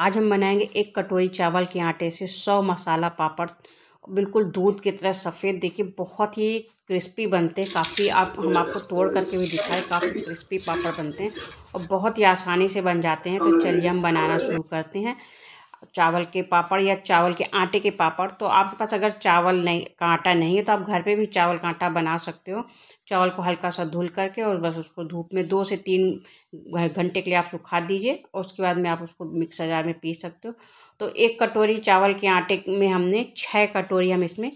आज हम बनाएंगे एक कटोरी चावल के आटे से सौ मसाला पापड़ बिल्कुल दूध की तरह सफ़ेद देखिए बहुत ही क्रिस्पी बनते हैं काफ़ी आप हम आपको तोड़ करके भी दिखाए काफ़ी क्रिस्पी पापड़ बनते हैं और बहुत ही आसानी से बन जाते हैं तो चलिए हम बनाना शुरू करते हैं चावल के पापड़ या चावल के आटे के पापड़ तो आपके पास अगर चावल नहीं का आटा नहीं है तो आप घर पे भी चावल का आटा बना सकते हो चावल को हल्का सा धुल करके और बस उसको धूप में दो से तीन घंटे के लिए आप सुखा दीजिए और उसके बाद में आप उसको मिक्सर जार में पीस सकते हो तो एक कटोरी चावल के आटे में हमने छः कटोरी हम इसमें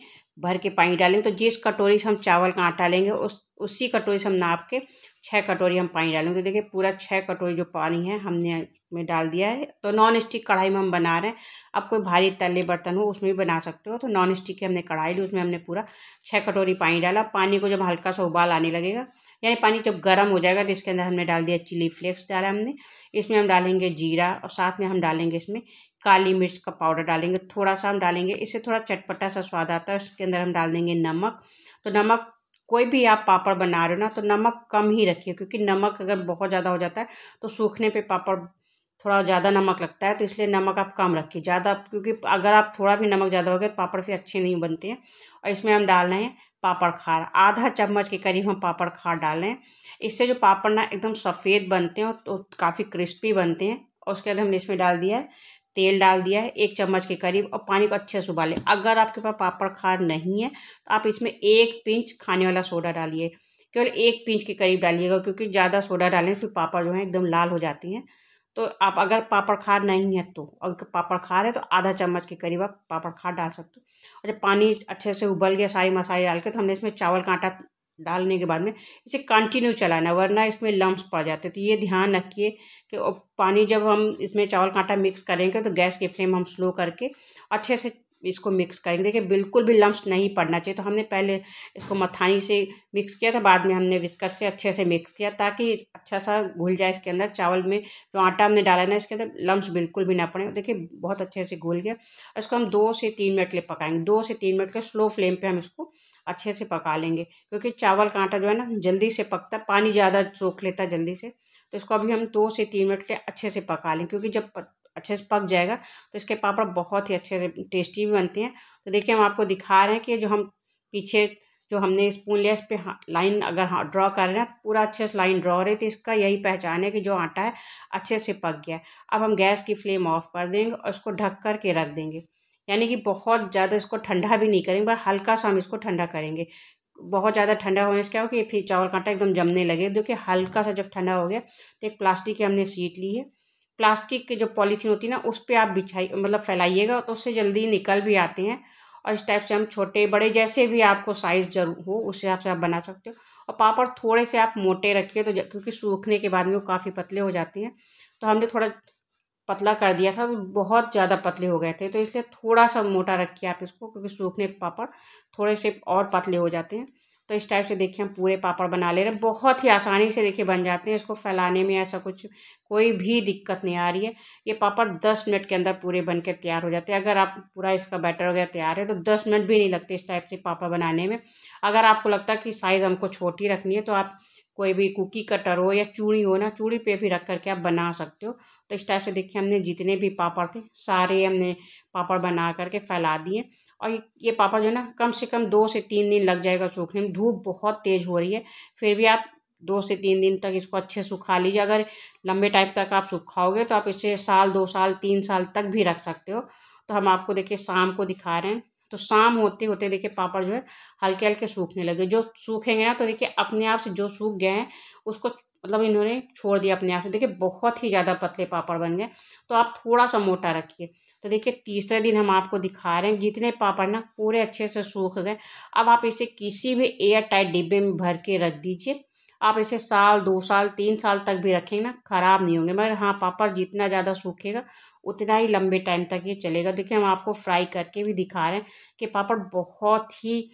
भर के पानी डालेंगे तो जिस कटोरी से हम चावल का आटा लेंगे उस उसी कटोरी से हम नाप के छः कटोरी हम पानी डालेंगे तो देखिए पूरा छः कटोरी जो पानी है हमने में डाल दिया है तो नॉन स्टिक कढ़ाई में हम बना रहे हैं अब कोई भारी तले बर्तन हो उसमें भी बना सकते हो तो नॉन स्टिक की हमने कढ़ाई ली उसमें हमने पूरा छः कटोरी पानी डाला पानी को जब हल्का सा उबाल आने लगेगा यानी पानी जब गर्म हो जाएगा तो इसके अंदर हमने डाल दिया चिली फ्लेक्स डाला हमने इसमें हम डालेंगे जीरा और साथ में हम डालेंगे इसमें काली मिर्च का पाउडर डालेंगे थोड़ा सा हम डालेंगे इससे थोड़ा चटपटा सा स्वाद आता है उसके अंदर हम डाल देंगे नमक तो नमक कोई भी आप पापड़ बना रहे हो ना तो नमक कम ही रखिए क्योंकि नमक अगर बहुत ज़्यादा हो जाता है तो सूखने पे पापड़ थोड़ा ज़्यादा नमक लगता है तो इसलिए नमक आप कम रखिए ज़्यादा क्योंकि अगर आप थोड़ा भी नमक ज़्यादा हो गया तो पापड़ फिर अच्छे नहीं बनते हैं और इसमें हम डाल रहे हैं पापड़ खार आधा चम्मच के करीब हम पापड़ खार डाल रहे हैं इससे जो पापड़ ना एकदम सफ़ेद बनते हैं और तो काफ़ी क्रिस्पी बनते हैं और उसके बाद हमने इसमें डाल दिया है तेल डाल दिया है एक चम्मच के करीब और पानी को अच्छे से उबालें अगर आपके पास पापड़ खार नहीं है तो आप इसमें एक पिंच खाने वाला सोडा डालिए केवल एक पिंच के करीब डालिएगा क्योंकि ज़्यादा सोडा डालें तो पापड़ जो है एकदम लाल हो जाती हैं तो आप अगर पापड़ खार नहीं है तो अगर पापड़ खार है तो आधा चम्मच के करीब आप पापड़ खार डाल सकते हो और जब पानी अच्छे से उबल गया सारी मसाले डाल के तो हमने इसमें चावल का आटा डालने के बाद में इसे कंटिन्यू चलाना वरना इसमें लम्ब पड़ जाते तो ये ध्यान रखिए कि पानी जब हम इसमें चावल कांटा मिक्स करेंगे तो गैस की फ्लेम हम स्लो करके अच्छे से इसको मिक्स करेंगे देखिए बिल्कुल भी लम्स नहीं पड़ना चाहिए तो हमने पहले इसको मथानी से मिक्स किया था बाद में हमने विस्कर से अच्छे से मिक्स किया ताकि अच्छा सा घुल जाए इसके अंदर चावल में जो आटा हमने डाला ना इसके अंदर लम्स बिल्कुल भी ना पड़े देखिए बहुत अच्छे से घुल गया इसको हम दो से तीन मिनट के लिए पकाएंगे दो से तीन मिनट के स्लो फ्लेम पर हम इसको अच्छे से पका लेंगे क्योंकि चावल का आटा जो है ना जल्दी से पकता पानी ज़्यादा सोख लेता जल्दी से तो इसको अभी हम दो से तीन मिनट के अच्छे से पका लें क्योंकि जब अच्छे से पक जाएगा तो इसके पापड़ बहुत ही अच्छे से टेस्टी भी बनते हैं तो देखिए हम आपको दिखा रहे हैं कि जो हम पीछे जो हमने स्पून लिया इस पर लाइन अगर ड्रॉ कर रहे हैं तो पूरा अच्छे से लाइन ड्रॉ रही तो इसका यही पहचान है कि जो आटा है अच्छे से पक गया अब हम गैस की फ्लेम ऑफ कर देंगे और इसको ढक कर के रख देंगे यानी कि बहुत ज़्यादा इसको ठंडा भी नहीं करेंगे बस हल्का सा हम इसको ठंडा करेंगे बहुत ज़्यादा ठंडा होने से क्या हो कि फिर चावल का आटा एकदम जमने लगे देखिए हल्का सा जब ठंडा हो गया तो एक प्लास्टिक की हमने सीट ली है प्लास्टिक के जो पॉलीथीन होती है ना उस पर आप बिछाई मतलब फैलाइएगा तो उससे जल्दी निकल भी आते हैं और इस टाइप से हम छोटे बड़े जैसे भी आपको साइज़ जरूर हो उस हिसाब से आप बना सकते हो और पापड़ थोड़े से आप मोटे रखिए तो क्योंकि सूखने के बाद में वो काफ़ी पतले हो जाते हैं तो हमने थोड़ा पतला कर दिया था तो बहुत ज़्यादा पतले हो गए थे तो इसलिए थोड़ा सा मोटा रखिए आप इसको क्योंकि सूखने पापड़ थोड़े से और पतले हो जाते हैं तो इस टाइप से देखिए हम पूरे पापड़ बना ले रहे हैं बहुत ही आसानी से देखिए बन जाते हैं इसको फैलाने में ऐसा कुछ कोई भी दिक्कत नहीं आ रही है ये पापड़ दस मिनट के अंदर पूरे बन के तैयार हो जाते हैं अगर आप पूरा इसका बैटर वगैरह तैयार है तो दस मिनट भी नहीं लगते इस टाइप से पापड़ बनाने में अगर आपको लगता है कि साइज़ हमको छोटी रखनी है तो आप कोई भी कुकी कटर हो या चूड़ी हो ना चूड़ी पे भी रख करके आप बना सकते हो तो इस टाइप से देखिए हमने जितने भी पापड़ थे सारे हमने पापड़ बना करके फैला दिए और ये पापड़ जो है ना कम से कम दो से तीन दिन लग जाएगा सूखने में धूप बहुत तेज़ हो रही है फिर भी आप दो से तीन दिन तक इसको अच्छे सुखा लीजिए अगर लंबे टाइम तक आप सुखाओगे तो आप इसे साल दो साल तीन साल तक भी रख सकते हो तो हम आपको देखिए शाम को दिखा रहे हैं तो शाम होते होते देखिए पापड़ जो है हल्के हल्के सूखने लगे जो सूखेंगे ना तो देखिए अपने आप से जो सूख गए हैं उसको मतलब इन्होंने छोड़ दिया अपने आप से देखिए बहुत ही ज़्यादा पतले पापड़ बन गए तो आप थोड़ा सा मोटा रखिए तो देखिए तीसरे दिन हम आपको दिखा रहे हैं जितने पापड़ ना पूरे अच्छे से सूख गए अब आप इसे किसी भी एयर टाइट डिब्बे में भर के रख दीजिए आप इसे साल दो साल तीन साल तक भी रखेंगे ना ख़राब नहीं होंगे मगर हाँ पापड़ जितना ज़्यादा सूखेगा उतना ही लंबे टाइम तक ये चलेगा देखिए हम आपको फ्राई करके भी दिखा रहे हैं कि पापड़ बहुत ही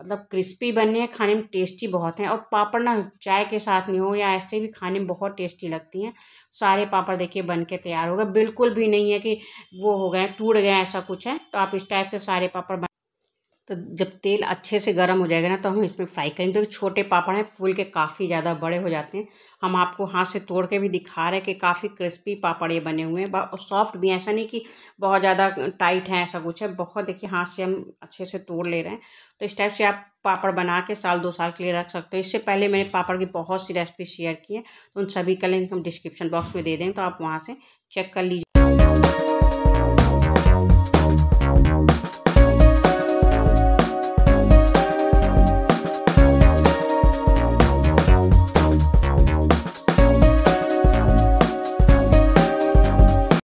मतलब क्रिस्पी बने हैं खाने में टेस्टी बहुत हैं और पापड़ ना चाय के साथ नहीं हो या ऐसे भी खाने में बहुत टेस्टी लगती हैं सारे पापड़ देखिए बन के तैयार हो गए बिल्कुल भी नहीं है कि वो हो गए टूट गए ऐसा कुछ है तो आप इस टाइप से सारे पापड़ तो जब तेल अच्छे से गर्म हो जाएगा ना तो हम इसमें फ्राई करेंगे क्योंकि तो छोटे पापड़ हैं फूल के काफ़ी ज़्यादा बड़े हो जाते हैं हम आपको हाथ से तोड़ के भी दिखा रहे हैं कि काफ़ी क्रिस्पी पापड़ ये बने हुए हैं और सॉफ्ट भी ऐसा नहीं कि बहुत ज़्यादा टाइट है ऐसा कुछ है बहुत देखिए हाथ से हम अच्छे से तोड़ ले रहे हैं तो इस टाइप से आप पापड़ बना के साल दो साल के लिए रख सकते हो इससे पहले मैंने पापड़ की बहुत सी रेसिपी शेयर की है तो उन सभी का लिंक हम डिस्क्रिप्शन बॉक्स में दे देंगे तो आप वहाँ से चेक कर लीजिए